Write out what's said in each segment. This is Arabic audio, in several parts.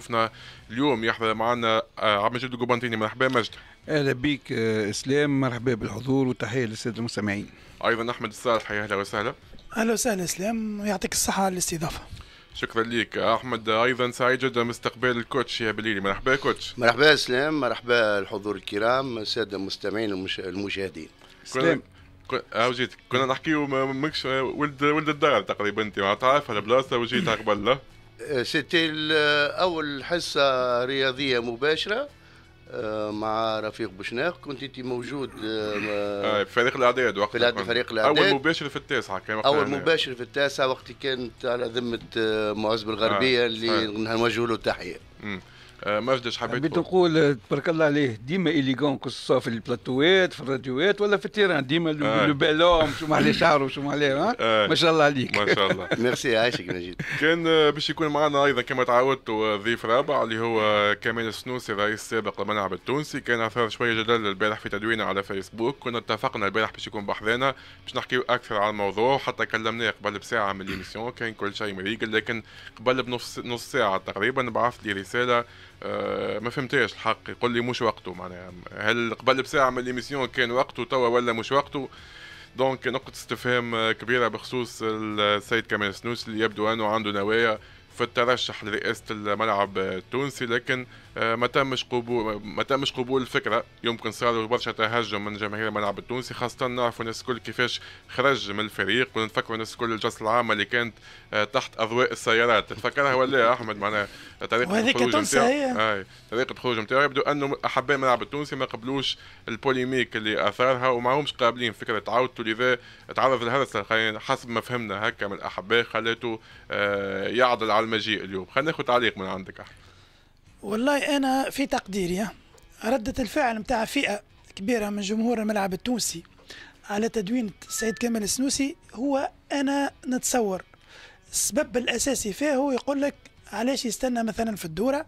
ضيوفنا اليوم يحضر معنا آه، عبد المجيد القبنطيني مرحبا مجد اهلا بك آه، اسلام مرحبا بالحضور وتحيه للساده المستمعين ايضا احمد الصالح اهلا وسهلا اهلا وسهلا اسلام يعطيك الصحه على الاستضافه شكرا لك احمد ايضا سعيد جدا باستقبال الكوتش يا بليلي مرحبا كوتش مرحبا اسلام مرحبا الحضور الكرام الساده المستمعين المشاهدين اسلام كنا آه، نحكيو ماكش ولد ولد الدار تقريبا انت ما تعرف البلاصه وجيتها قبل آه، سيتي اول حصه رياضيه مباشره آه، مع رفيق بوشناق كنت انت موجود آه، في فريق الاعداد وقت في فريق الاعداد اول مباشر في التاسعه كان اول يعني. مباشر في التاسعه وقت كانت على ذمه معز بالغربيه اللي نوجه له تحيه آه، مجد حبيت حبيت نقول تبارك الله عليه ديما إليغون قصة في البلاتوات في الراديوات ولا في التيران ديما لو آه. بالوم شو عليه شعره شو عليه آه. ما شاء الله عليك ما شاء الله ميرسي عايشك نجيب كان باش يكون معنا أيضا كما تعودت ضيف رابع اللي هو كمال السنوسي الرئيس السابق للملعب التونسي كان أثار شوية جدل البارح في تدوينه على فيسبوك كنا اتفقنا البارح باش يكون بحذانا باش نحكيو أكثر على الموضوع حتى كلمناه قبل بساعة من الإيميسيون كان كل شيء مريقل لكن قبل بنص نص ساعة تقريبا بعث لي رسالة آه، ما فهمتهاش الحق يقول لي مش وقته معناها هل قبل بساعه من ليميسيون كان وقته توا ولا مش وقته دونك نقطة استفهام كبيرة بخصوص السيد كمال سنوس اللي يبدو أنه عنده نوايا في الترشح لرئاسة الملعب التونسي لكن آه، ما تمش قبول ما تمش قبول الفكره يمكن صار برشا تهجم من جماهير الملعب التونسي خاصه نعرفوا الناس الكل كيفاش خرج من الفريق ونتفكروا الناس الكل الجلسه العامه اللي كانت آه، تحت اضواء السيارات تتفكرها ولا احمد معناها طريقه الخروج نتاعو طريقه الخروج نتاعو يبدو انه احباء الملعب التونسي ما قبلوش البوليميك اللي اثارها وماهمش قابلين فكره عودته لذا تعرض للهرسه حسب ما فهمنا هكا من الاحباء خليته آه، يعضل على المجيء اليوم خلينا ناخذ تعليق من عندك احمد والله انا في تقديري ردة الفعل نتاع فئة كبيرة من جمهور الملعب التونسي على تدوين السيد كمال السنوسي هو انا نتصور السبب الاساسي فيه هو يقول لك علاش يستنى مثلا في الدوره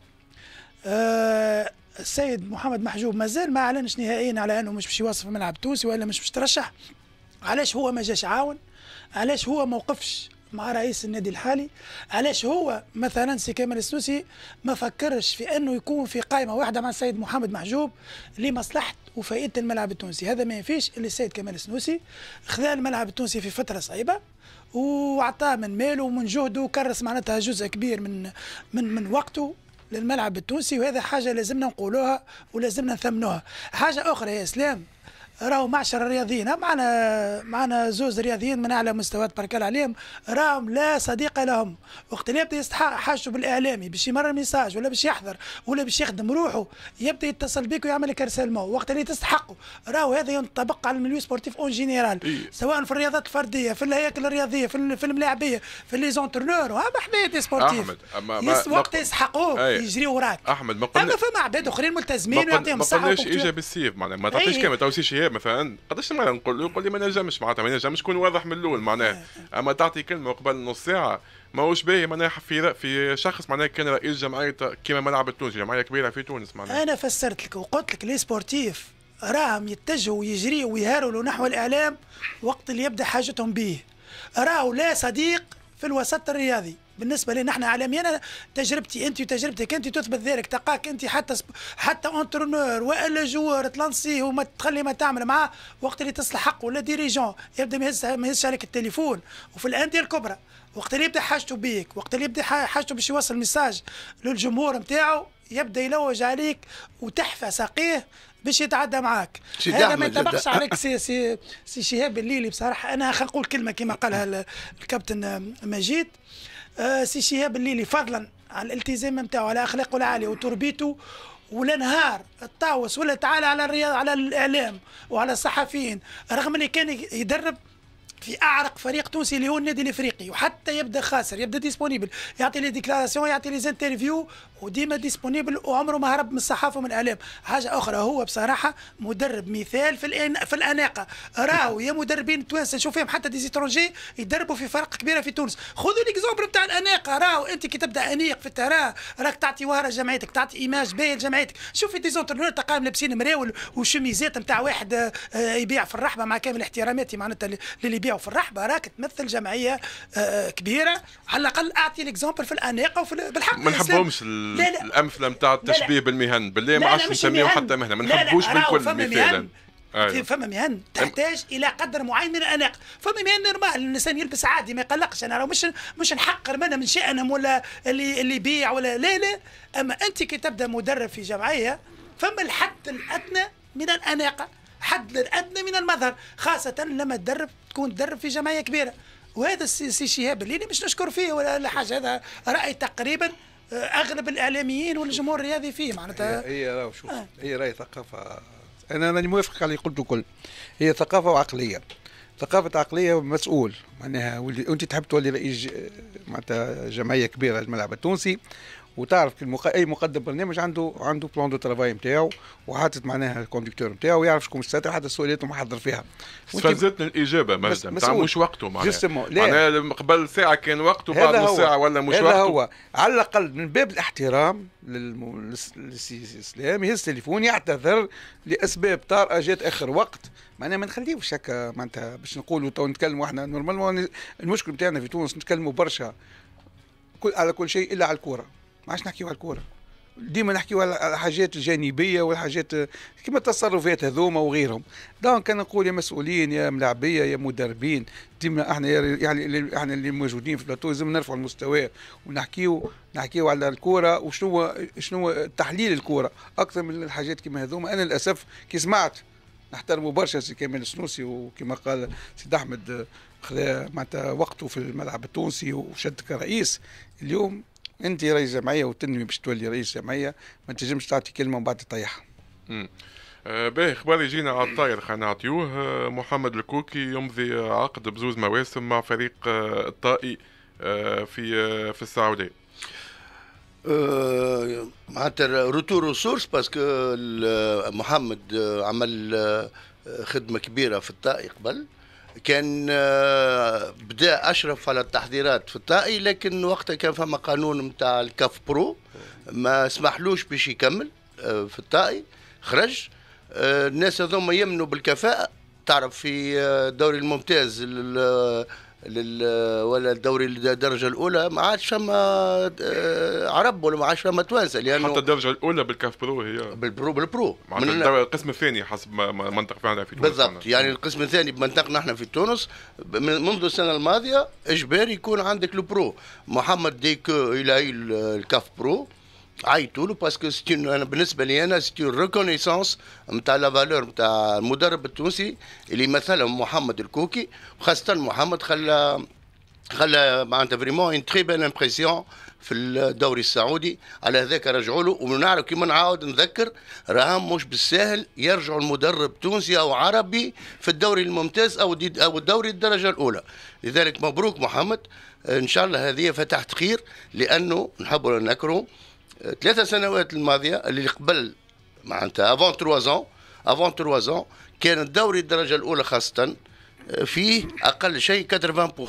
آه السيد محمد محجوب مازال ما اعلنش نهائيا على انه مش باش يوصف الملعب التونسي ولا مش باش ترشح علاش هو ما جاش عاون علاش هو ما وقفش مع رئيس النادي الحالي علاش هو مثلا سي كامل السوسي ما فكرش في انه يكون في قائمه واحده مع السيد محمد محجوب لمصلحه وفائده الملعب التونسي هذا ما ينفيش اللي السيد كمال السنوسي خذا الملعب التونسي في فتره صعيبه وعطاه من ماله ومن جهده وكرس معناتها جزء كبير من من من وقته للملعب التونسي وهذا حاجه لازمنا نقولوها ولازمنا نثمنوها حاجه اخرى يا اسلام راهو معشر الرياضيين معنا معنا زوز رياضيين من اعلى مستويات الله عليهم راهم لا صديق لهم وقت اللي يبدا يستحق حاجته بالاعلامي باش يمرر ميساج ولا باش يحضر ولا باش يخدم روحه يبدا يتصل بك ويعمل لك رسالمو وقت اللي تستحقه راهو هذا ينطبق على الميليو سبورتيف اون جينيرال سواء في الرياضات الفرديه في الهياكل الرياضيه في الملاعبيه في لي زونترنور هذا حمايه سبورتيف احمد أما وقت يسحقوه يجري وراك احمد ما قلنا اما فما عباد اخرين ملتزمين ويعطيهم الصحه ما قلناش اجا بالسيف معناها ما تعطيش كلمه توصيش الشباب مثلا قداش المره نقول له يقول لي ما نجمش معناتها ما نجمش يكون واضح من الاول معناها آه، آه. اما تعطي كلمه قبل نص ساعه ماهوش باهي معناها في في شخص معناها كان رئيس جمعيه كيما ملعب التونسي جمعيه كبيره في تونس معناها انا فسرت لك وقلت لك لي سبورتيف راهم يتجهوا ويجريوا ويهرولوا نحو الاعلام وقت اللي يبدا حاجتهم به راهو لا صديق في الوسط الرياضي بالنسبه لنا احنا اعلاميا تجربتي انت وتجربتك انت تثبت ذلك تلقاك انت حتى سب... حتى اونترونور والا جوار تلانسي وما تخلي ما تعمل معاه وقت اللي تصلح حق ولا ديريجون يبدا ما يهزش عليك التليفون وفي الانديه الكبرى وقت اللي يبدا حاجته بيك وقت اللي يبدا حاجته باش يوصل ميساج للجمهور نتاعو يبدا يلوج عليك وتحفى ساقيه باش يتعدى معاك هذا ما ينطبقش عليك سي سي سي شهاب الليلي بصراحه انا خلينا نقول كلمه كما قالها الكابتن مجيد آه، سي شهاب الليلي فضلا على الالتزام نتاعو على اخلاقه العاليه وتربيته ولا نهار الطاوس ولا تعالى على الرياض على الاعلام وعلى الصحفيين رغم اللي كان يدرب في اعرق فريق تونسي اللي هو النادي الافريقي وحتى يبدا خاسر يبدا ديسبونيبل يعطي لي ديكلاراسيون يعطي لي زانترفيو وديما ديسبونيبل وعمره ما هرب من الصحافه ومن الاعلام حاجه اخرى هو بصراحه مدرب مثال في الان... في الاناقه راهو يا مدربين توانسه نشوف فيهم حتى زيترونجي يدربوا في فرق كبيره في تونس خذوا ليكزومبل نتاع الاناقه راهو انت كي تبدا انيق في التراه راك تعطي وهره جمعيتك تعطي ايماج باهي لجمعيتك شوف في ديزونترنور تلقاهم لابسين مراول وشميزات نتاع واحد آه، آه، يبيع في الرحبه مع كامل احتراماتي معناتها للي يبيعوا في الرحبه راك تمثل جمعيه آه، كبيره على الاقل اعطي ليكزومبل في الاناقه وفي بالحق ما نحبهمش الامثله نتاع التشبيه بالمهن بالله ما عادش نسميه حتى مهنه ما نحبوش بالكل مثالا أيوة. فما مهن تحتاج الى قدر معين من الاناقه فما مهن نورمال الانسان يلبس عادي ما يقلقش انا مش مش نحقر منها من شانهم ولا اللي اللي يبيع ولا لا لا اما انت كي تبدا مدرب في جمعيه فما الحد الادنى من الاناقه حد الادنى من المظهر خاصه لما تدرب تكون تدرب في جمعيه كبيره وهذا السي شهاب اللي مش نشكر فيه ولا حاجه هذا راي تقريبا اغلب الاعلاميين والجمهور الرياضي فيه معناتها هي راهو شوف آه. هي راهي ثقافه انا راني موافق على اللي قلته الكل هي ثقافه وعقليه ثقافة عقلية مسؤول معناها وانت تحب تولي رئيس معناتها جمعية كبيرة الملعب التونسي وتعرف المق... اي مقدم برنامج عنده عنده بلان دو ترافاي نتاعو وحاطط معناها الكوندكتور نتاعو يعرف شكون الساتر حتى السؤالات محضر فيها استفزتني الاجابه مازال ما مش وقته معناها جسمه. معناها قبل ساعه كان وقته بعد نص ساعه ولا مش وقته هو على الاقل من باب الاحترام للم... للسي اسلام يهز التليفون يعتذر لاسباب طارئه جات اخر وقت معناها ما نخليوش هكا معناتها باش نقولوا تو نتكلموا احنا نورمالمون المشكل نتاعنا في تونس نتكلموا برشا كل على كل شيء الا على الكوره ما عادش نحكيو على الكوره ديما نحكيو على الحاجات الجانبيه والحاجات كما التصرفات هذوما وغيرهم دونك انا نقول يا مسؤولين يا ملاعبيه يا مدربين ديما احنا يعني احنا اللي موجودين في البلاطو لازم نرفعوا المستوى ونحكيو نحكيو على الكوره وشنو شنو تحليل الكوره اكثر من الحاجات كما هذوما انا للاسف كي سمعت نحترموا برشا سي كمال السنوسي وكما قال سيد احمد خذا معناتها وقته في الملعب التونسي وشد كرئيس اليوم انت رئيس جمعيه وتنمي باش تولي رئيس جمعيه ما تنجمش تعطي كلمه وبعد تطيحها آه، باهي اخبار يجينا على الطاير خلينا نعطيوه آه، محمد الكوكي يمضي عقد بزوز مواسم مع فريق آه، الطائي في في السعوديه معناتها روتور سورس باسكو محمد عمل خدمه كبيره في الطائي قبل كان آه، بدا اشرف على التحضيرات في الطائي لكن وقتها كان فما قانون نتاع الكاف برو ما سمحلوش باش يكمل آه، في الطائي خرج آه، الناس هذوما يمنوا بالكفاءه تعرف في دوري الممتاز لل ولا الدوري الدرجه الاولى ما عادش فما آه، عرب ولا ما عادش فما توانسه لانه حتى الدرجه الاولى بالكاف برو هي بالبرو بالبرو من القسم الثاني حسب منطقه في تونس بالضبط يعني القسم الثاني بمنطقنا احنا في تونس منذ السنه الماضيه اجباري يكون عندك البرو محمد ديكو الى الكاف برو عيطوا له باسكو سيتي انا بالنسبه لي انا سيتي ريكونيسونس نتاع لا فالور نتاع المدرب التونسي اللي مثلهم محمد الكوكي وخاصه محمد خلى خلى معناتها فريمون اون تري بان امبرسيون في الدوري السعودي على هذاك رجعوا له ونعرف كيما نعاود نذكر راهم مش بالساهل يرجعوا المدرب تونسي او عربي في الدوري الممتاز او او الدوري الدرجه الاولى لذلك مبروك محمد ان شاء الله هذه فتحت خير لانه نحبوا نذكروا ثلاثة سنوات الماضية اللي قبل معناتها افون تروا زون افون تروا زون كان الدوري الدرجة الأولى خاصة آه، فيه أقل شيء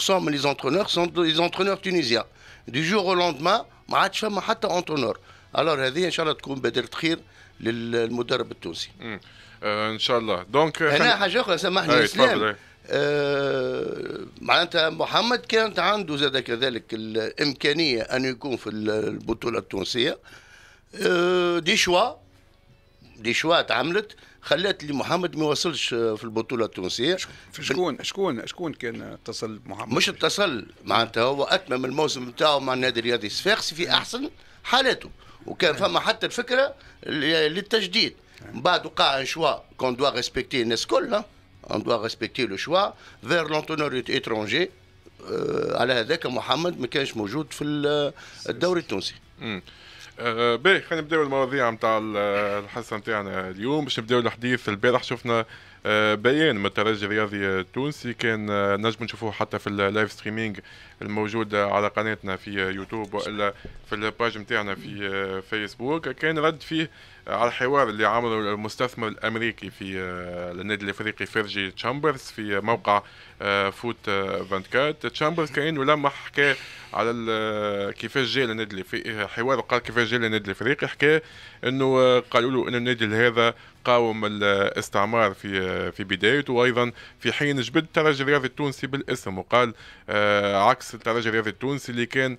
80% من لي زونترونور سون لي زونترونور تونيزيان دي جور او لوندما ما عادش فما حتى اونترونور الور هذه ان شاء الله تكون بادرة خير للمدرب التونسي آه، ان شاء الله دونك هنا حاجه اخرى سامحني اسلام آه، معناتها محمد كانت عنده زاد كذلك الامكانيه ان يكون في البطوله التونسيه آه، دي شوا دي شوا تعملت خلات لي محمد ما يوصلش في البطوله التونسيه شكون شكون شكون كان اتصل محمد مش اتصل معناتها هو اتمم الموسم نتاعو مع النادي الرياضي الصفاقسي في احسن حالاته وكان فما حتى الفكره للتجديد من بعد وقع شوا كون دوا ريسبكتي الناس كلها on doit respecter le choix vers l'entonneur étranger euh, على هذاك محمد ما كانش موجود في الدوري التونسي آه باهي خلينا نبداو المواضيع نتاع الحصه نتاعنا اليوم باش نبداو الحديث البارح شفنا آه، بيان من الترجي الرياضي التونسي كان آه، نجم نشوفوه حتى في اللايف ستريمينغ الموجود على قناتنا في يوتيوب والا في الباج نتاعنا في فيسبوك آه، كان رد فيه على الحوار اللي عمله المستثمر الامريكي في آه، النادي الافريقي فيرجي تشامبرز في موقع آه، فوت 24 آه، تشامبرز كان لما حكى على كيفاش جاء للنادي الافريقي حوار قال كيفاش جاء للنادي الافريقي حكى انه قالوا له انه النادي هذا قاوم الاستعمار في في بدايته وايضا في حين جبد الترجي الرياضي التونسي بالاسم وقال عكس الترجي الرياضي التونسي اللي كان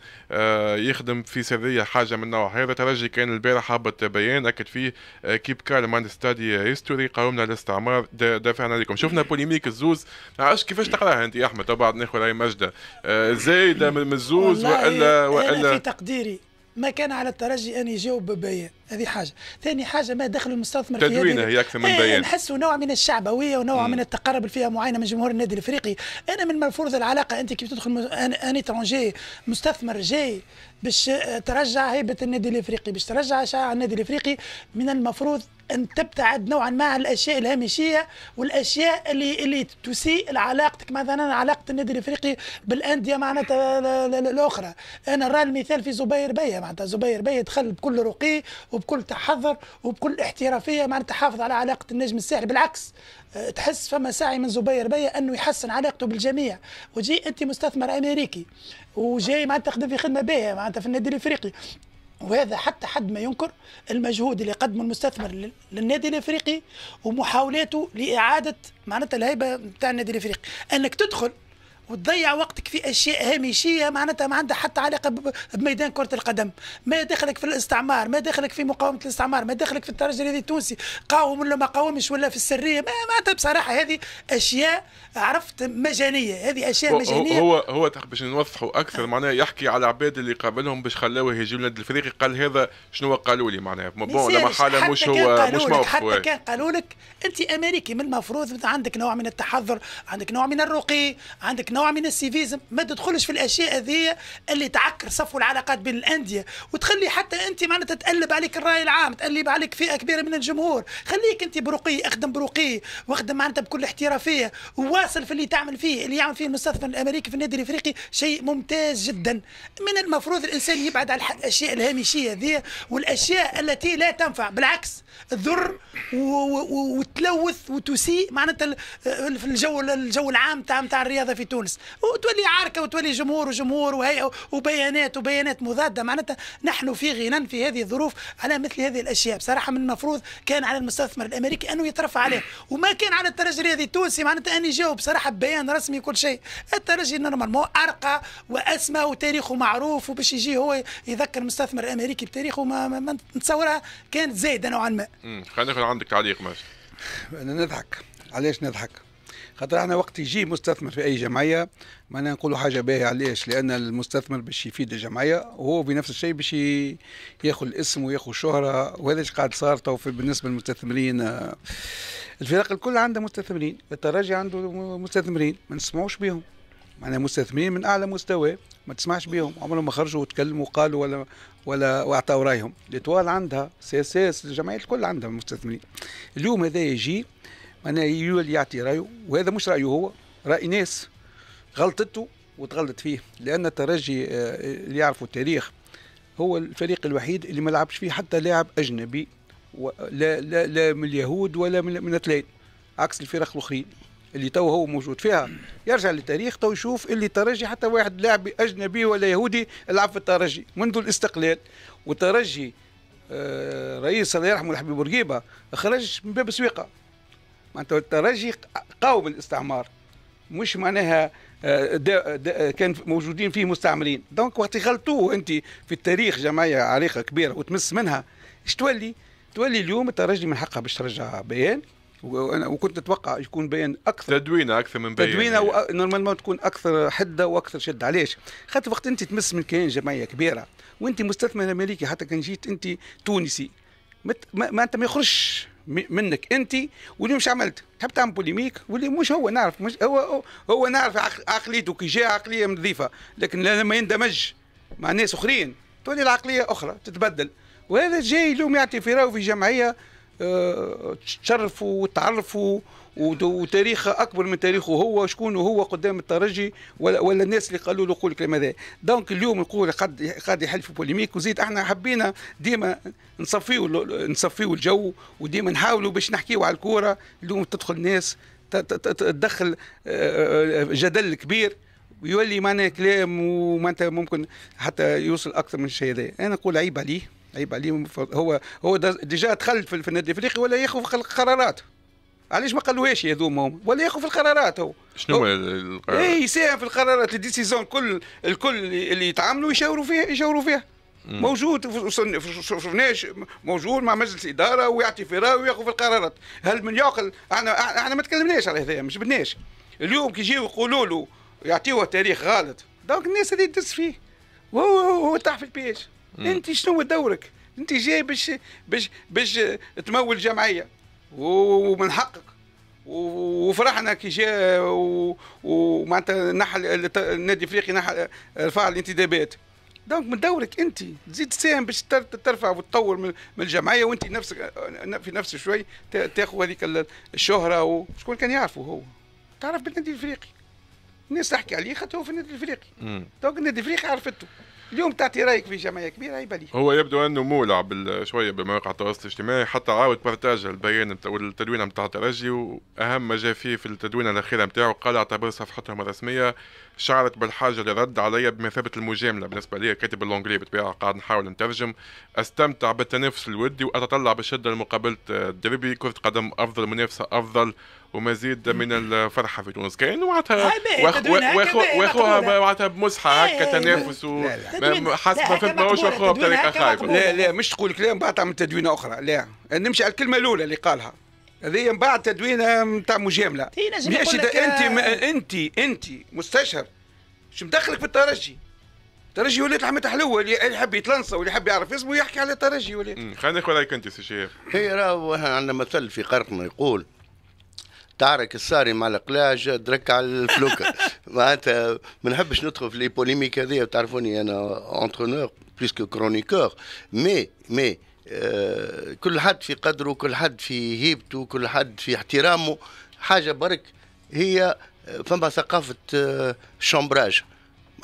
يخدم في سريه حاجه من النوع هذا الترجي كان البارح هبط بيان اكد فيه في كيب كالم ستادي هيستوري قاومنا الاستعمار دافعنا عليكم شفنا بوليميك الزوز ما عرفتش كيفاش تقراها انت يا احمد تو بعد ناخذ راي مجده آه، زايده من الزوز والا والا في تقديري ما كان على الترجي ان يجاوب ببيان هذه حاجه ثاني حاجه ما دخل المستثمر في تدوينه هي اكثر من إيه، بيان نحس نحسوا نوع من الشعبويه ونوع مم. من التقرب فيها معينه من جمهور النادي الافريقي انا من المفروض العلاقه انت كيف تدخل ان, أن ترونجي مستثمر جاي باش ترجع هيبه النادي الافريقي باش ترجع شعار النادي الافريقي من المفروض ان تبتعد نوعا ما عن الاشياء الهامشيه والاشياء اللي اللي تسيء علاقتك مثلا علاقه النادي الافريقي بالانديه معناتها الاخرى انا نرى المثال في زبير بيه معناتها زبير بيه دخل بكل رقي وبكل تحضر وبكل احترافيه معناتها حافظ على علاقه النجم الساحلي بالعكس أه، تحس فما سعي من زبير بيا انه يحسن علاقته بالجميع وجي انت مستثمر امريكي وجاي معناتها تخدم في خدمه باهيه معناتها في النادي الافريقي وهذا حتى حد ما ينكر المجهود اللي قدمه المستثمر للنادي الافريقي ومحاولاته لاعاده معناتها الهيبه بتاع النادي الافريقي انك تدخل وتضيع وقتك في اشياء هامشيه معناتها ما عندها حتى علاقه بميدان كره القدم ما دخلك في الاستعمار ما دخلك في مقاومه الاستعمار ما دخلك في الترجي التونسي قاوم ولا ما قاومش ولا في السريه ما معناتها بصراحه هذه اشياء عرفت مجانيه هذه اشياء مجانيه هو هو باش نوضحوا اكثر آه. معناها يحكي على العباد اللي قابلهم باش خلاوه يجيو للنادي الافريقي قال هذا شنو قالوا لي معناها بون لما حاله مش هو مش موقف حتى كان قالوا لك انت امريكي من المفروض عندك نوع من التحضر عندك نوع من الرقي عندك نوع نوع من السيفيزم ما تدخلش في الاشياء هذه اللي تعكر صفو العلاقات بين الانديه وتخلي حتى انت معناتها تقلب عليك الراي العام تقلب عليك فئه كبيره من الجمهور خليك انت برقي اخدم برقي واخدم معناتها بكل احترافيه وواصل في اللي تعمل فيه اللي يعمل فيه المستثمر الامريكي في النادي الافريقي شيء ممتاز جدا من المفروض الانسان يبعد عن الاشياء الهامشيه هذه والاشياء التي لا تنفع بالعكس تضر وتلوث وتسيء معناتها في الجو الجو العام تاع الرياضه في تونس تونس وتولي عركه وتولي جمهور وجمهور وهيئه وبيانات وبيانات مضاده معناتها نحن في غنى في هذه الظروف على مثل هذه الاشياء بصراحه من المفروض كان على المستثمر الامريكي انه يترفع عليه وما كان على الترجي هذه التونسي معناتها ان يجاوب بصراحه ببيان رسمي كل شيء الترجي نورمال مو ارقى واسمى وتاريخه معروف وباش يجي هو يذكر المستثمر الامريكي بتاريخه ما, ما نتصورها كانت زايده نوعا ما خلينا ناخذ عندك تعليق ماشي انا نضحك علاش نضحك خاطر احنا وقت يجي مستثمر في اي جمعيه ما نقولوا حاجه باهيه علاش لان المستثمر باش يفيد الجمعيه وهو بنفس الشيء باش ياخذ الاسم وياخذ شهره وهذا ايش قاعد صار تو بالنسبه للمستثمرين آه، الفرق الكل عندها مستثمرين الترجي عنده مستثمرين ما نسمعوش بهم معنا مستثمرين من اعلى مستوى ما تسمعش بهم عمرهم ما خرجوا وتكلموا وقالوا ولا ولا واعطوا رايهم لتوال عندها سي اس اس الجمعيات الكل عندها مستثمرين اليوم هذا يجي معناها يولي يعطي رايه وهذا مش رايه هو راي ناس غلطته وتغلط فيه لان الترجي آه، اللي يعرفوا التاريخ هو الفريق الوحيد اللي ما لعبش فيه حتى لاعب اجنبي لا, لا, لا من اليهود ولا من, من الاتلين عكس الفرق الاخرين اللي تو هو موجود فيها يرجع للتاريخ تو يشوف اللي ترجي حتى واحد لاعب اجنبي ولا يهودي لعب في الترجي منذ الاستقلال والترجي آه، رئيس الله يرحمه الحبيب بورقيبه خرج من باب سويقه معناتها الترجي قاوم الاستعمار مش معناها آه، دا دا كان موجودين فيه مستعمرين دونك وقت غلطوه انت في التاريخ جمعيه عريقه كبيره وتمس منها اش تولي تولي اليوم الترجي من حقها باش ترجع بيان وكنت اتوقع يكون بيان اكثر تدوينه اكثر من بيان تدوينه نورمالمون تكون اكثر حده واكثر شد علاش؟ خاطر وقت انت تمس من كيان جمعيه كبيره وانت مستثمر امريكي حتى كان جيت انت تونسي ما انت ما يخرجش منك انت واللي مش عملت تحب تعمل بوليميك واللي مش هو نعرف مش هو هو, نعرف عقليته كي جاء عقليه نظيفه لكن لما يندمج مع ناس اخرين تولي العقليه اخرى تتبدل وهذا جاي اليوم يعطي في في جمعيه آه، تشرفوا وتعرفوا وتاريخه اكبر من تاريخه هو شكون هو قدام الترجي ولا, ولا الناس اللي قالوا له قول الكلام هذا دونك اليوم نقول قد قد يحل في بوليميك وزيد احنا حبينا ديما نصفيو نصفيو الجو وديما نحاولوا باش نحكيو على الكوره اليوم تدخل الناس تدخل آه، آه، جدل كبير ويولي معنا كلام انت ممكن حتى يوصل اكثر من الشيء هذا انا نقول عيب عليه عيب عليه هو هو ديجا دخل في النادي الافريقي ولا ياخذ قرارات علاش ما قالوهاش هذوما ولا ياخذ في القرارات هو شنو القرارات؟ اي يساهم في القرارات الديسيزون كل الكل اللي يتعاملوا يشاوروا فيها يشاوروا فيها موجود شفناه موجود مع مجلس اداره ويعطي في رايه وياخذ في القرارات هل من يعقل احنا احنا ما تكلمناش على هذا ما جبناش اليوم كي يجيو يقولوا له يعطيوه تاريخ غلط دونك الناس هذه تدس فيه وهو هو تحفل بيش انت شنو دورك انت جاي باش باش باش تمول جمعيه ومن حقك وفرحنا كي جاء ومعناتها نحى النادي الافريقي نحى رفع الانتدابات دونك من دورك انت تزيد تساهم باش ترفع وتطور من الجمعيه وانت نفسك في نفس شوي تاخذ هذيك الشهره وشكون كان يعرفه هو تعرف بالنادي الافريقي الناس تحكي عليه خاطر هو في النادي الافريقي دونك النادي الافريقي عرفته اليوم تعطي رايك في جمعيه كبيره يبالي هو يبدو انه مولع شويه بمواقع التواصل الاجتماعي حتى عاود بارتاج البيان نتاع والتدوينه نتاع الترجي واهم ما جاء فيه في التدوينه الاخيره نتاعو قال اعتبر صفحتهم الرسميه شعرت بالحاجه لرد علي بمثابه المجامله بالنسبه لي كاتب اللونجلي بالطبيعه قاعد نحاول نترجم استمتع بالتنافس الودي واتطلع بشده لمقابله الدربي كره قدم افضل منافسه افضل ومزيد من الفرحه في تونس كاين وقتها آه، واخوها معناتها بمزحه إيه، هكا إيه، تنافس حسب ما فهمت ماهوش واخوها بطريقه خايبه لا لا مش تقول كلام بعد تعمل تدوينه اخرى لا نمشي على الكلمه الاولى اللي قالها هذه من بعد تدوينه نتاع مجامله انت انت انت مستشار شو مدخلك في الترجي ترجي وليت لحمة حلوة اللي يحب يتلنصى واللي يحب يعرف اسمه يحكي على ترجي وليت خلينا ناخذ رايك انت سي شيخ هي راهو عندنا مثل في قرطنا يقول تعرك الساري مع القلاج درك على الفلوكه معناتها ما نحبش ندخل في لي بوليميك هذه تعرفوني انا اونترونور بلوس كو كرونيكور مي مي كل حد في قدره كل حد في هيبته كل حد في احترامه حاجه برك هي آه، فما ثقافه آه، شامبراج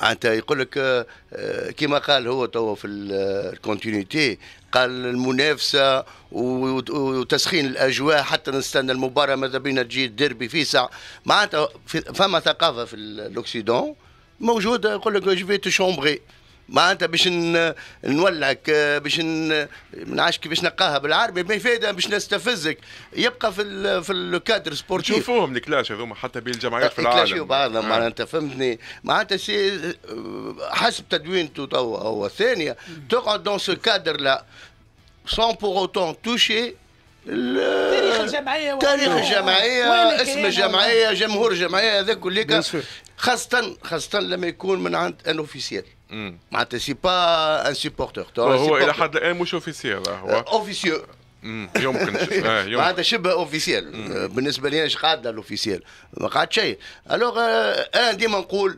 معناتها يقول لك آه، آه، كما قال هو تو في الكونتينيتي آه، قال المنافسه وتسخين الاجواء حتى نستنى المباراه ماذا بينا تجي الديربي في ساعه معناتها فما ثقافه في الاوكسيدون موجوده يقول لك جو في معناتها باش نولعك آه، باش نعاش كيفاش نقاها بالعربي ما فايده باش نستفزك يبقى في ال في الكادر سبورتيف تشوفوهم الكلاش هذوما حتى بين الجمعيات آه، في العالم يكلاشيو بعضهم آه. معناتها فهمتني معناتها سي حسب تدوينته تو هو الثانيه تقعد دون سو كادر لا سون بور اوتون توشي تاريخ الجمعيه تاريخ الجمعيه اسم الجمعيه جمهور الجمعيه هذاك كليك خاصه خاصه لما يكون من عند ان اوفيسيال معناتها سي با ان سيبورتور هو الى حد الان مش اوفيسيال هو اوفيسيو آه، آه، يمكن معناتها شبه اوفيسيال آه، بالنسبه لي اش قاعد الاوفيسيال ما قاعد شيء الوغ انا ديما نقول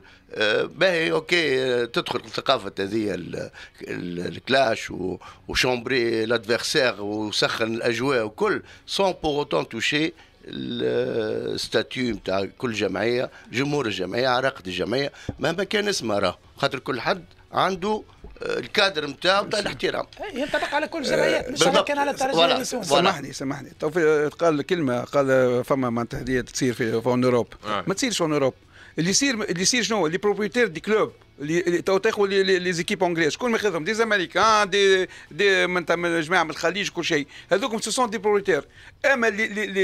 باهي اوكي تدخل الثقافه هذه الكلاش وشومبري لادفيرسير وسخن الاجواء وكل سون بور اوتون توشي الستاتيو نتاع كل جمعيه جمهور الجمعيه عراقه الجمعيه مهما كان اسمها راه خاطر كل حد عنده آه، الكادر نتاعو تاع الاحترام إيه، ينطبق على كل جمعيه مش على كان على الترجمه سامحني سامحني آه، قال كلمه قال آه، فما معناتها تصير في اون اوروب ما تصيرش اون اوروب اللي يصير اللي يصير شنو لي بروبريتير دي كلوب اللي تو تاخذ لي زيكيب انجليز شكون ماخذهم دي زامريكان آه، دي دي من جماعه من الخليج كل شيء هذوك سو سون دي بروليتير اما اللي اللي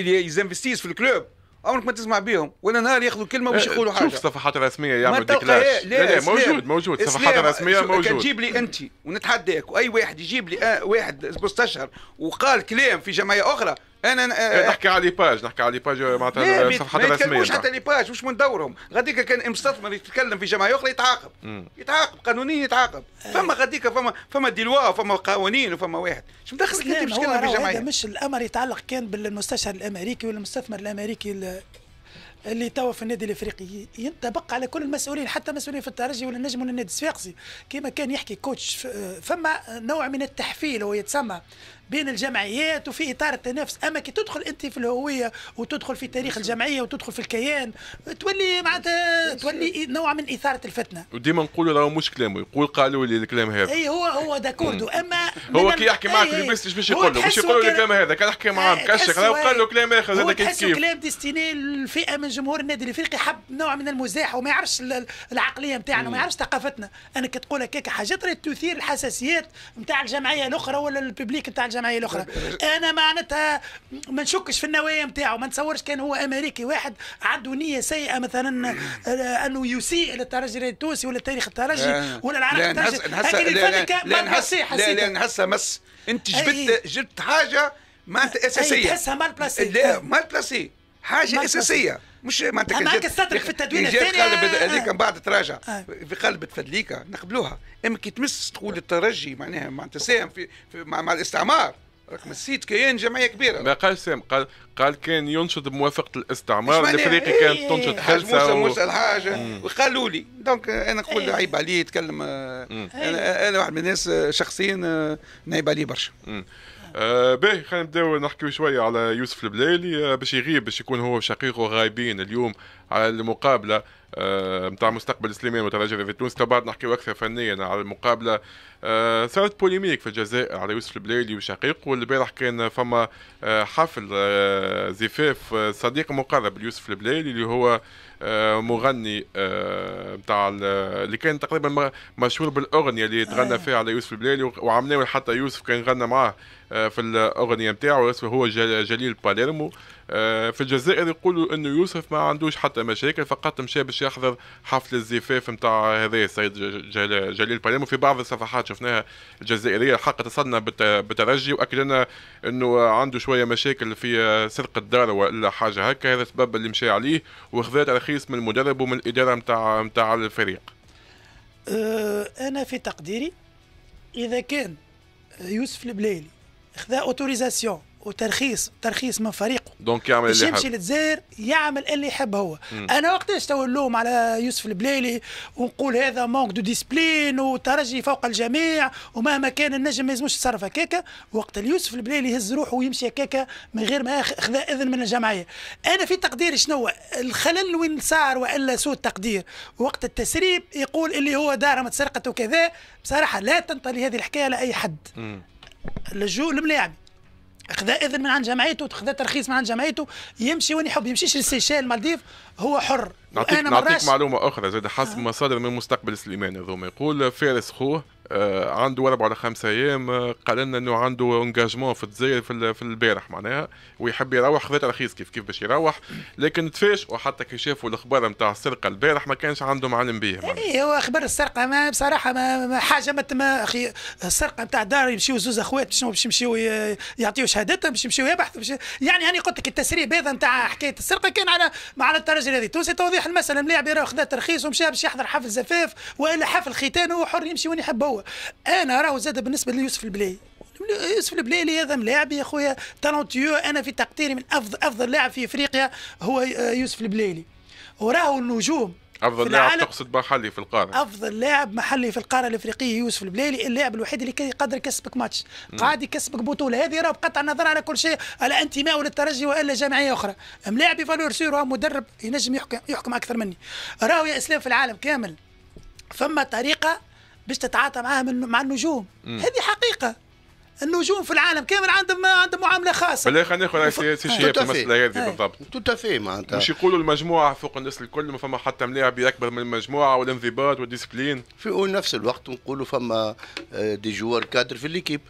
اللي يزانفستيز في الكلوب عمرك ما تسمع بيهم ولا نهار ياخذوا كلمه باش يقولوا أه، حاجه شوف الصفحات الرسميه يعملوا ديكلاش لا لا موجود موجود الصفحات الرسميه موجود تجيب لي انت ونتحداك واي واحد يجيب لي آه، واحد مستشهر وقال كلام في جمعيه اخرى إيه، انا نحكي على لي باج نحكي على لي باج معناتها صفحه الرسميه ما حتى لي باج مش من دورهم غاديك كان مستثمر يتكلم في جماعه اخرى يتعاقب يتعاقب قانونيا يتعاقب فما غاديك فما فما دي لوا فما قوانين وفما واحد شو مدخلك انت باش تتكلم في جمعيه هذا مش الامر يتعلق كان بالمستشار الامريكي ولا المستثمر الامريكي اللي توا في النادي الافريقي ينطبق على كل المسؤولين حتى مسؤولين في الترجي ولا النجم ولا النادي الصفاقسي كما كان يحكي كوتش فما نوع من التحفيل هو يتسمى بين الجمعيات وفي اطار التنافس اما كي تدخل انت في الهويه وتدخل في تاريخ الجمعيه وتدخل في الكيان تولي معناتها تولي نوع من اثاره الفتنه وديما نقولوا راهو مش كلامه يقول قالوا لي الكلام هذا اي هو هو داكوردو اما هو كي يحكي معك بيبيستش باش يقول له باش يقول له الكلام هذا كان يحكي معاه راه قال له كلام اخر هذا كيف كيف كلام ديستيني الفئه من جمهور النادي الافريقي حب نوع من المزاح وما يعرفش العقليه نتاعنا وما يعرفش ثقافتنا انا تقول هكاك حاجات تثير الحساسيات نتاع الجمعيه الاخرى ولا الببليك نتاع الجمعيه الجمعيه الاخرى انا معناتها ما نشكش في النوايا نتاعو ما نتصورش كان هو امريكي واحد عنده نيه سيئه مثلا آه، انه يسيء للترجي التونسي ولا تاريخ الترجي ولا العلاقه الترجي لا اللي لا نحسها مس انت جبت جبت حاجه معناتها اساسيه تحسها مال بلاسي لا مال بلاسي حاجه اساسيه مش معناتها كان معاك السطرك في التدوين الثاني هذيك من آه. بعد تراجع آه. في قلب فدليكه نقبلوها اما كي تمس تقول الترجي معناها معناتها ساهم في, في مع, مع الاستعمار راك مسيت كيان جمعيه كبيره ما قال سام قال قال كان ينشد بموافقه الاستعمار الافريقي كانت ايه تنشد خلسه موسى موسى الحاجه وقالوا لي دونك انا نقول إيه. عيب عليه يتكلم آه، انا, انا واحد من الناس شخصيا نعيب عليه برشا آه، باهي خلينا نبداو نحكيو شويه على يوسف البلالي آه، باش يغيب باش يكون هو وشقيقه غايبين اليوم على المقابله نتاع آه مستقبل سليمان وتراجع في تونس بعد نحكيو اكثر فنيا على المقابله آه صارت بوليميك في الجزائر على يوسف البلالي وشقيقه والبارح كان فما آه، حفل زفاف صديق مقرب ليوسف البلالي اللي هو آه مغني نتاع آه اللي كان تقريبا مشهور بالاغنيه اللي تغنى فيها على يوسف البلالي وعملناه حتى يوسف كان غنى معاه آه، في الاغنيه نتاعو اسمه هو جليل باليرمو آه، في الجزائر يقولوا انه يوسف ما عندوش حتى مشاكل فقط مشى باش يحضر حفل الزفاف نتاع هذا السيد جليل باليرمو في بعض الصفحات شفناها الجزائريه الحق اتصلنا بالترجي واكد لنا انه عنده شويه مشاكل في سرقه دار ولا حاجه هكا هذا السبب اللي مشى عليه وخذا ترخيص من المدرب ومن الاداره نتاع نتاع الفريق آه، انا في تقديري اذا كان يوسف البلايلي خذا اوتوريزاسيون وترخيص ترخيص من فريقه دونك يعمل اللي يمشي للجزائر يعمل اللي يحب هو مم. انا وقتاش تو نلوم على يوسف البلايلي ونقول هذا مونك دو ديسبلين وترجي فوق الجميع ومهما كان النجم ما يلزموش يتصرف هكاكا وقت يوسف البلايلي يهز روحه ويمشي هكاكا من غير ما خذا اذن من الجمعيه انا في تقديري شنو الخلل وين صار والا سوء التقدير وقت التسريب يقول اللي هو ما تسرقت وكذا بصراحه لا تنطلي هذه الحكايه لاي حد مم. اللجوء لملاعبي خذا اذن من عند جمعيته تخذا ترخيص من عند جمعيته يمشي وين يحب يمشيش للسيشيل المالديف هو حر نعطيك, نعطيك معلومه اخرى زاد حسب مصادر من مستقبل سليمان هذوما يقول فارس خوه آه، عنده اربع ولا خمس ايام آه، قال لنا انه عنده انجاجمون في الجزائر في, في البارح معناها ويحب يروح خذا رخيص كيف كيف باش يروح لكن تفاجئوا حتى كي شافوا الاخبار نتاع السرقه البارح ما كانش عندهم علم به اي هو اخبار السرقه ما بصراحه ما, حاجه ما اخي السرقه نتاع دار يمشيو زوز اخوات باش يمشيو يعطيو شهادتهم باش يمشيو يبحثوا بش... يعني انا قلت لك التسريب هذا نتاع حكايه السرقه كان على مع الترجي هذه تونسي توضيح المساله ملاعب يراه خذا ترخيص ومشى باش يحضر حفل زفاف والا حفل ختان هو حر يمشي وين يحب هو انا راهو زاد بالنسبه ليوسف البلاي يوسف البلايلي هذا ملاعب يا خويا تالونتيو انا في تقديري من افضل افضل لاعب في افريقيا هو آه، يوسف البلايلي وراهو النجوم افضل لاعب تقصد محلي في القاره افضل لاعب محلي في القاره الافريقيه يوسف البلايلي اللاعب الوحيد اللي يقدر يكسبك ماتش قاعد يكسبك بطوله هذه راه بقطع النظر على كل شيء على انتمائه للترجي والا جامعيه اخرى ملاعب فالور سيرو مدرب ينجم يحكم, يحكم اكثر مني راهو يا اسلام في العالم كامل فما طريقه باش تتعاطى معاها من مع النجوم هذه حقيقه النجوم في العالم كامل عندهم عندهم معامله خاصه بالله خلينا ناخذ سياسي في المساله هذه إيه. بالضبط توت افي معناتها مش يقولوا المجموعه فوق الناس الكل ما فما حتى ملاعب اكبر من المجموعه والانضباط والديسبلين في نفس الوقت نقولوا فما آه، دي جوار كادر في الليكيب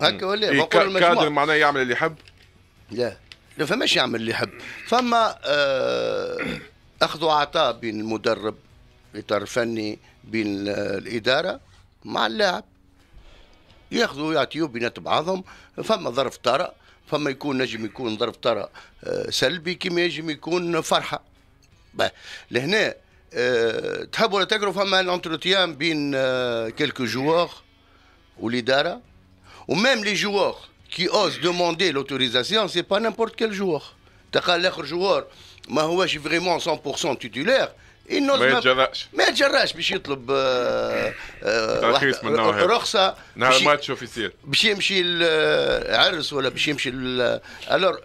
هكا ولا إيه كادر معناه يعمل اللي يحب لا لا فماش يعمل اللي يحب فما آه اخذ وعطاء بين المدرب اطار فني بين الاداره مع اللاعب ياخذوا يعطيو بينات بعضهم فما ظرف طارئ فما يكون نجم يكون ظرف طارئ آه، سلبي كما يجم يكون فرحه لهنا آه، تحب ولا تكره فما الانتروتيان بين كيلكو جوار والاداره ومام لي جوار كي اوز دوموندي لوتوريزاسيون سي با نيمبورت كيل جوار تلقى الاخر جوار ما هوش فريمون 100% تيتولير انه ما يتجرأش ما يتجرأش باش يطلب آه ترخيص من نوع رخصه نهار الماتش شوف يصير باش يمشي العرس ولا باش يمشي الور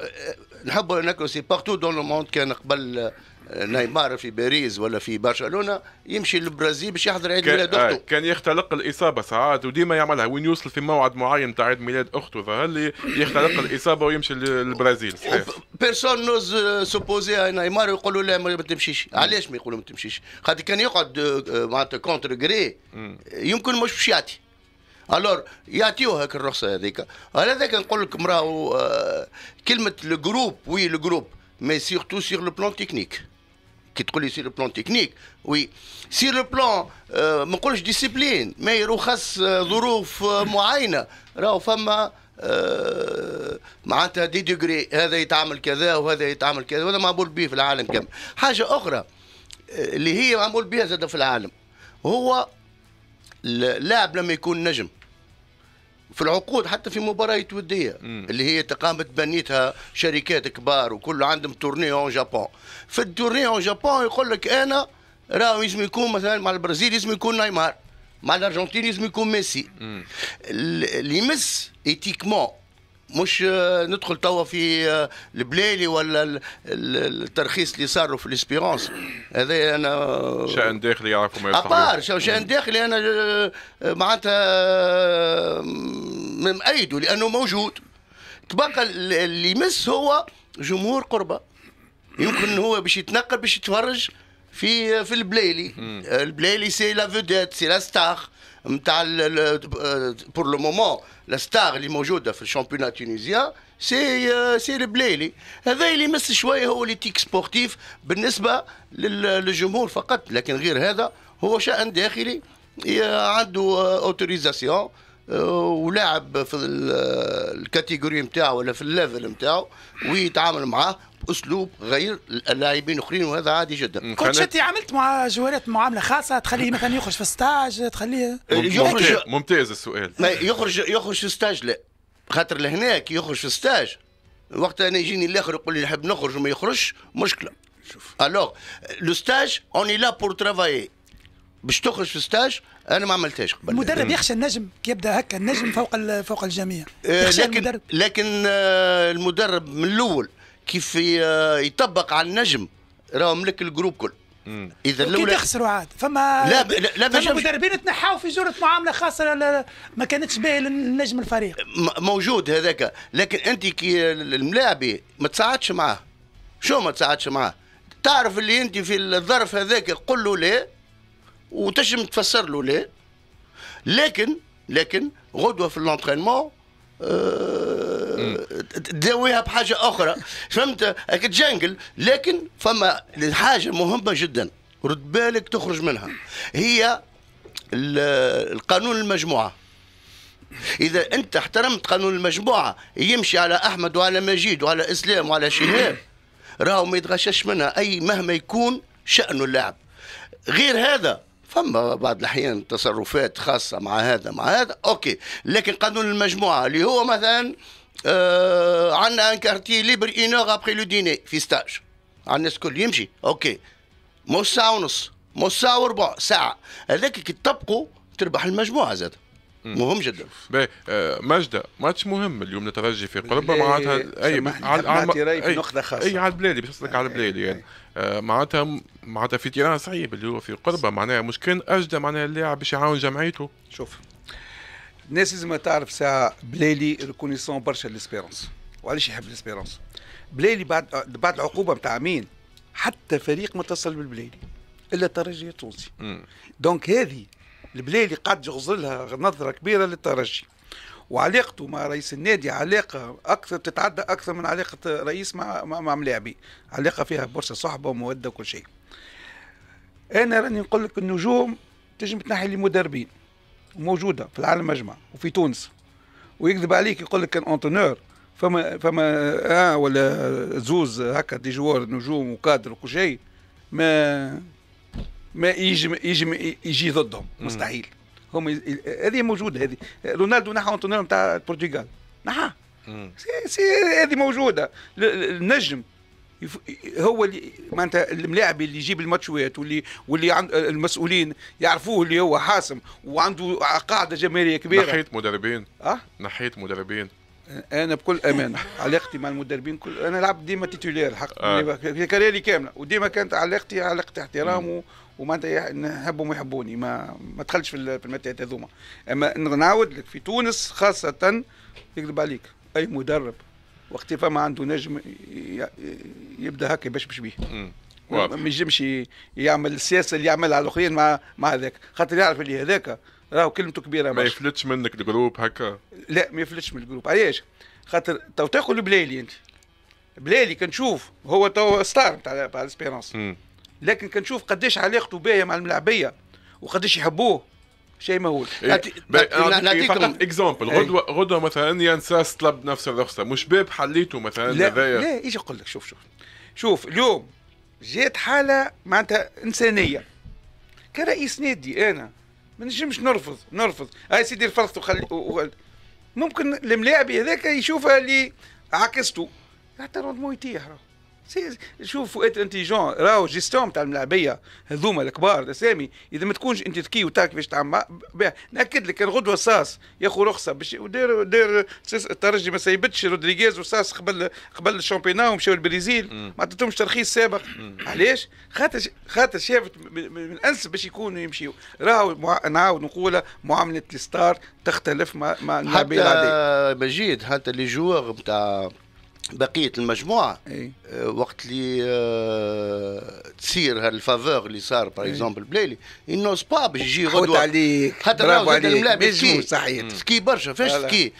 نحبوا ناكلوا سي بارتو دون لو موند كان قبل نيمار في باريس ولا في برشلونه يمشي للبرازيل باش يحضر عيد ميلاد اخته آه، كان يختلق الاصابه ساعات وديما يعملها وين يوصل في موعد معين تاع عيد ميلاد اخته ظهر لي يختلق الاصابه ويمشي للبرازيل بيرسون نوز سوبوزي نيمار يقولوا لا ما تمشيش علاش ما يقولوا ما تمشيش خاطر كان يقعد معناتها كونتر جري يمكن مش باش يعطي الور يعطيوه هاك الرخصه هذيك على هذاك نقول لكم راهو آه، كلمه الجروب وي الجروب مي سيغتو سيغ لو بلان تكنيك كي تقول لي سير بلان تكنيك وي سير بلان آه، ما نقولش ديسيبلين ما يرخص آه، ظروف آه، معينه راهو فما معناتها دي ديغري هذا يتعامل كذا وهذا يتعامل كذا وهذا معمول به في العالم كامل حاجه اخرى اللي هي معمول بها زاد في العالم هو اللاعب لما يكون نجم في العقود حتى في مباريات وديه اللي هي تقامت بنيتها شركات كبار وكل عندهم تورني اون جابون في التورني اون جابون يقول لك انا راهو لازم يكون مثلا مع البرازيل لازم يكون نيمار مع الارجنتين لازم يكون ميسي اللي يمس ايتيكمون مش آه، ندخل توا في آه، البلالي ولا الترخيص اللي صاروا في الاسبيرونس هذا انا آه، شان داخلي يعرفوا ما ابار شان داخلي انا معناتها مأيده لانه موجود تبقى اللي يمس هو جمهور قربه يمكن هو باش يتنقل باش يتفرج في في البلايلي البلايلي سي لا فيديت سي لا ستار نتاع بور لو مومون الستار اللي موجوده في الشامبيونات التونسيان سي سي البليلي هذا اللي يمس شويه هو اللي تيك سبورتيف بالنسبه للجمهور فقط لكن غير هذا هو شان داخلي عنده اوتوريزاسيون آه، ولاعب في آه، الكاتيجوري نتاعو ولا في الليفل نتاعو ويتعامل معاه باسلوب غير اللاعبين الاخرين وهذا عادي جدا كنت انت عملت مع جوالات معامله خاصه تخليه مثلا يخرج في ستاج تخليه آه، يخرج ممتاز السؤال يخرج يخرج في ستاج لا خاطر لهناك يخرج في ستاج وقت انا يجيني الاخر يقول لي نحب نخرج وما يخرجش مشكله شوف الوغ لو ستاج اوني لا بور ترافايي باش تخرج في ستاج انا ما عملتهاش قبل المدرب يخشى النجم يبدا هكا النجم فوق فوق الجميع آه، لكن المدرب. لكن آه، المدرب من الاول كيف آه، يطبق على النجم راهو ملك الجروب كل اذا الاولى تخسروا عاد فما لا ب... لا فما مدربين تنحاو في جوره معامله خاصه ل... ما كانتش باهيه للنجم الفريق موجود هذاك لكن انت كي الملاعبي ما تساعدش معاه شو ما تساعدش معاه تعرف اللي انت في الظرف هذاك قل له لا وتجم تفسر له ليه لكن لكن غدوه في الانترينمون آه، تداويها بحاجه اخرى فهمت جانجل لكن فما حاجه مهمه جدا رد بالك تخرج منها هي القانون المجموعه اذا انت احترمت قانون المجموعه يمشي على احمد وعلى مجيد وعلى اسلام وعلى شهاب راهو ما يتغشش منها اي مهما يكون شانه اللاعب غير هذا فما بعض الاحيان تصرفات خاصه مع هذا مع هذا اوكي لكن قانون المجموعه اللي هو مثلا آه عندنا ان كارتي ليبر اينور ابخي لو ديني في ستاج عندنا الكل يمشي اوكي مو ساعه ونص مو ساعه وربع ساعه هذاك كي تطبقوا تربح المجموعه زاد مهم جدا باهي مجدة ماتش مهم اليوم نترجي في قربة معناتها اي على نقطة خاصة اي على البلادي باش على البلادي يعني آه، معناتها معناتها في تيران صعيب اللي هو في قربه معناها مش كان اجدى معناها اللاعب باش يعاون جمعيته شوف الناس لازم تعرف ساعه بلالي ريكونيسون برشا ليسبيرونس وعلاش يحب ليسبيرونس بلالي بعد بعد العقوبه بتاع مين حتى فريق متصل بالبلالي الا الترجي التونسي دونك هذه البلالي قاعد يغزلها نظره كبيره للترجي وعلاقته مع رئيس النادي علاقة أكثر تتعدى أكثر من علاقة رئيس مع مع, مع ملاعبي علاقة فيها برشا صحبة ومودة وكل شيء انا راني نقول لك النجوم تجم تنحي لي مدربين موجوده في العالم اجمع وفي تونس ويكذب عليك يقول لك كان اونتونور فما فما اه ولا زوز هكا دي جوار نجوم وكادر وكل شيء ما ما يجي يجي يجي ضدهم مستحيل هم هذه موجوده هذه رونالدو نحى اونتونور نتاع البرتغال نحى سي هذه موجوده النجم هو اللي معناتها الملاعب اللي يجيب الماتشوات واللي واللي عند المسؤولين يعرفوه اللي هو حاسم وعنده قاعده جماهيريه كبيره نحيت مدربين اه نحيت مدربين انا بكل امانه علاقتي مع المدربين كل انا لعبت ديما تيتولير حق آه. كاريري كامله وديما كانت علاقتي علاقه احترام ومعناتها نحبهم يحبوني ما ما دخلتش في المتات هذوما اما نعاود لك في تونس خاصه يكذب عليك اي مدرب واختفاء ما عنده نجم يبدا هكا باش بيه ما ينجمش يعمل السياسه اللي يعملها على الاخرين مع مع هذاك خاطر يعرف اللي هذاك راهو كلمته كبيره ما يفلتش منك الجروب هكا لا ما يفلتش من الجروب علاش خاطر تو تاكل بلالي انت بلالي كنشوف هو تو ستار تاع الاسبيرونس لكن كنشوف قداش علاقته باهيه مع الملاعبيه وقداش يحبوه شيء مهول نعطيكم إيه، اكزامبل إيه، إيه. غدوه غدوه مثلا ينسى طلب نفس الرخصه مش باب حليته مثلا لا هذايا لا ايش اقول لك شوف شوف شوف اليوم جات حاله معناتها انسانيه كرئيس نادي انا ما نجمش نرفض نرفض هاي سيدي رفضت وخلي ممكن الملاعب هذاك يشوفها اللي عكسته حتى روندمون يطيح سي شوف انت جون راهو جيستون تاع الملاعبيه هذوما الكبار الاسامي اذا ما تكونش انت ذكي وتعرف كيفاش تعمل ناكد لك كان غدوه ساس ياخذ رخصه باش ودار دار الترجي ما سيبتش رودريغيز وساس قبل قبل الشامبيونا ومشاو البرازيل ما عطيتهمش ترخيص سابق علاش خاطر خاطر شافت من انسب باش يكونوا يمشيوا راهو مع... نعاود نقولها معامله الستار تختلف مع مع الملاعبيه حتى مجيد حتى لي جوار نتاع بقيه المجموعه أي. آه، وقت اللي آه، تصير هالفافور اللي صار باغ اكزومبل بليلي ينوز با باش يجي غدوه عليك خاطر برافو عليك الملاعب صحيت تسكي برشا فاش تسكي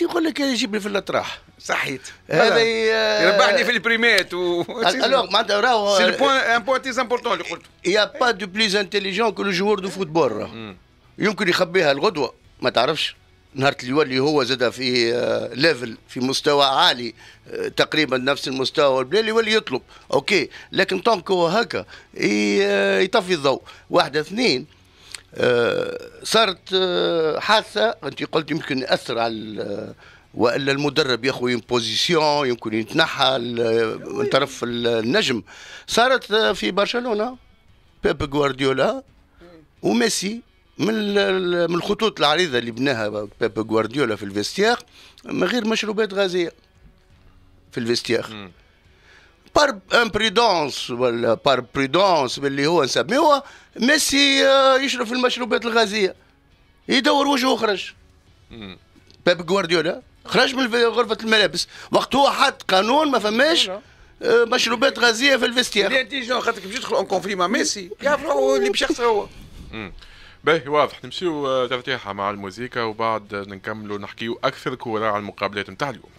يقول لك يجيب لي في الاطراح صحيت هذا آه، يربحني في البريمات و الوغ معناتها راهو سي البوان ان بوان تيز امبورتون اللي قلته يا با دو بليز انتيليجون كو لو جوور دو فوتبول يمكن يخبيها الغدوه ما تعرفش نهار اليوم اللي هو زاد في ليفل آه، في مستوى عالي آه، تقريبا نفس المستوى اللي يولي يطلب اوكي لكن طونكو هكا آه، يطفي الضوء واحد اثنين صارت حادثه انت قلت يمكن ياثر على والا المدرب ياخذ بوزيسيون يمكن يتنحى من طرف النجم صارت في برشلونه بيب جوارديولا وميسي من من الخطوط العريضه اللي بناها بيب غوارديولا في الفيستياغ من غير مشروبات غازيه في الفيستياغ بار امبريدونس ولا بار بريدونس باللي هو نسميوها ميسي آه، يشرب في المشروبات الغازيه يدور وجهه خرج بيب غوارديولا خرج من غرفه الملابس وقت هو حط قانون ما فماش آه، مشروبات غازيه في الفيستياخ. خاطر انتيجون خاطرك باش يدخل اون كونفري مع ميسي يعرف اللي باش هو باهي واضح نمشيو آه، ترتيحة مع الموسيقى وبعد نكملوا نحكيو أكثر كورة على المقابلات نتاع اليوم